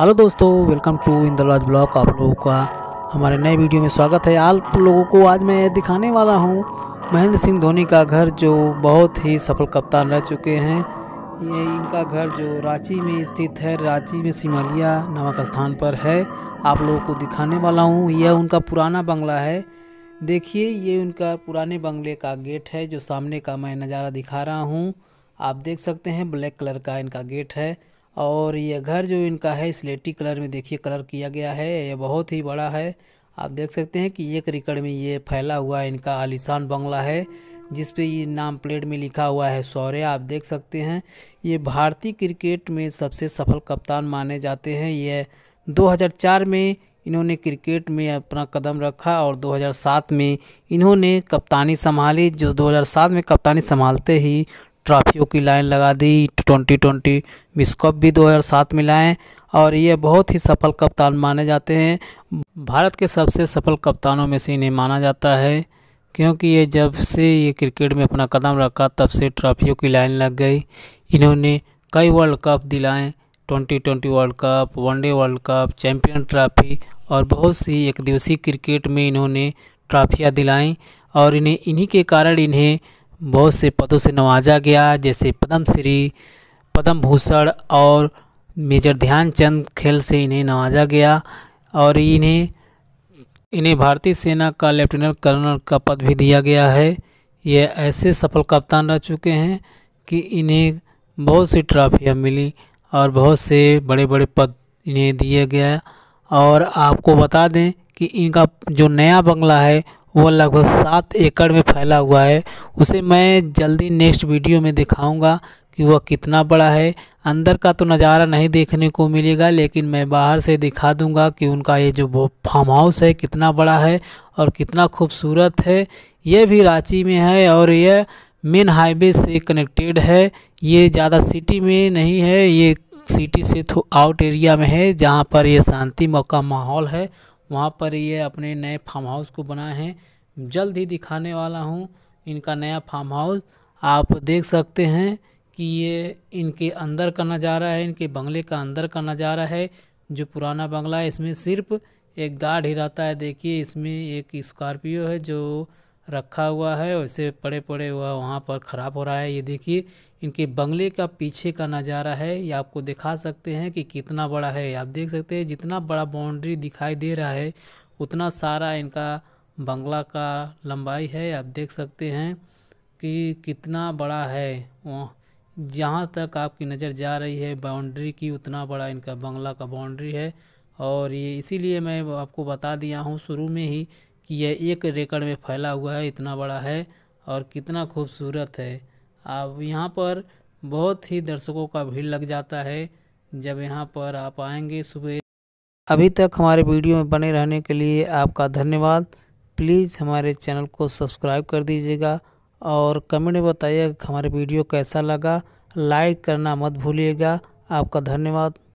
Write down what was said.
hello दोस्तों welcome to Indraraj block आप लोगों का हमारे नए वीडियो में स्वागत है आप लोगों को आज मैं दिखाने वाला हूं महेंद्र सिंह धोनी का घर जो बहुत ही सफल कप्तान रह चुके हैं ये इनका घर जो रांची में स्थित है रांची में सिमलिया नामक स्थान पर है आप लोगों को दिखाने वाला हूँ यह उनका पुराना बंगला है देखिए ये उनका पुराने बंगले का गेट है जो सामने का मैं नज़ारा दिखा रहा हूँ आप देख सकते हैं ब्लैक कलर का इनका गेट है और ये घर जो इनका है स्लेटी कलर में देखिए कलर किया गया है ये बहुत ही बड़ा है आप देख सकते हैं कि एक रिकड़ में ये फैला हुआ इनका आलिशान बंगला है जिस पे ये नाम प्लेट में लिखा हुआ है सौर्य आप देख सकते हैं ये भारतीय क्रिकेट में सबसे सफल कप्तान माने जाते हैं ये 2004 में इन्होंने क्रिकेट में अपना कदम रखा और 2007 में इन्होंने कप्तानी संभाली जो 2007 में कप्तानी संभालते ही ट्रॉफियों की लाइन लगा दी ट्वेंटी ट्वेंटी विश्व कप भी 2007 में लाएँ और ये बहुत ही सफल कप्तान माने जाते हैं भारत के सबसे सफल कप्तानों में से इन्हें माना जाता है क्योंकि ये जब से ये क्रिकेट में अपना कदम रखा तब से ट्रॉफियों की लाइन लग गई इन्होंने कई वर्ल्ड कप दिलाए twenty twenty world cup one day world cup champion trophy और बहुत सी एक दिवसीय क्रिकेट में इन्होंने ट्रॉफियाँ दिलाई और इन्हें इन्हीं के कारण इन्हें बहुत से पदों से नवाजा गया जैसे पद्म श्री पद्म भूषण और मेजर ध्यानचंद खेल से इन्हें नवाजा गया और इन्हें इन्हें भारतीय सेना का लेफ्टिनेंट कर्नल का पद भी दिया गया है ये ऐसे सफल कप्तान रह चुके हैं कि इन्हें बहुत सी ट्रॉफियाँ मिली और बहुत से बड़े बड़े पद इन्हें दिए गया और आपको बता दें कि इनका जो नया बंगला है वह लगभग सात एकड़ में फैला हुआ है उसे मैं जल्दी नेक्स्ट वीडियो में दिखाऊंगा कि वह कितना बड़ा है अंदर का तो नज़ारा नहीं देखने को मिलेगा लेकिन मैं बाहर से दिखा दूंगा कि उनका ये जो फार्म हाउस है कितना बड़ा है और कितना खूबसूरत है ये भी रांची में है और यह मेन हाईवे से कनेक्टेड है ये ज़्यादा सिटी में नहीं है ये सिटी से थो आउट एरिया में है जहाँ पर ये शांति मौका माहौल है वहाँ पर ये अपने नए फार्म हाउस को बनाए हैं जल्द ही दिखाने वाला हूँ इनका नया फार्म हाउस आप देख सकते हैं कि ये इनके अंदर का नज़ारा है इनके बंगले का अंदर का नज़ारा है जो पुराना बंगला है इसमें सिर्फ एक गार्ड ही रहता है देखिए इसमें एक स्कॉर्पियो है जो रखा हुआ है वैसे पड़े पड़े हुआ वहाँ पर ख़राब हो रहा है ये देखिए इनके बंगले का पीछे का नज़ारा है ये आपको दिखा सकते हैं कि कितना बड़ा है आप देख सकते हैं जितना बड़ा बाउंड्री दिखाई दे रहा है उतना सारा इनका बंगला का लंबाई है आप देख सकते हैं कि कितना बड़ा है जहाँ तक आपकी नज़र जा रही है बाउंड्री की उतना बड़ा इनका बंगला का बाउंड्री है और ये इसीलिए मैं आपको बता दिया हूँ शुरू में ही कि यह एक एकड़ में फैला हुआ है इतना बड़ा है और कितना खूबसूरत है आप यहाँ पर बहुत ही दर्शकों का भीड़ लग जाता है जब यहाँ पर आप आएंगे सुबह अभी तक हमारे वीडियो में बने रहने के लिए आपका धन्यवाद प्लीज़ हमारे चैनल को सब्सक्राइब कर दीजिएगा और कमेंट में बताइए हमारे वीडियो कैसा लगा लाइक करना मत भूलिएगा आपका धन्यवाद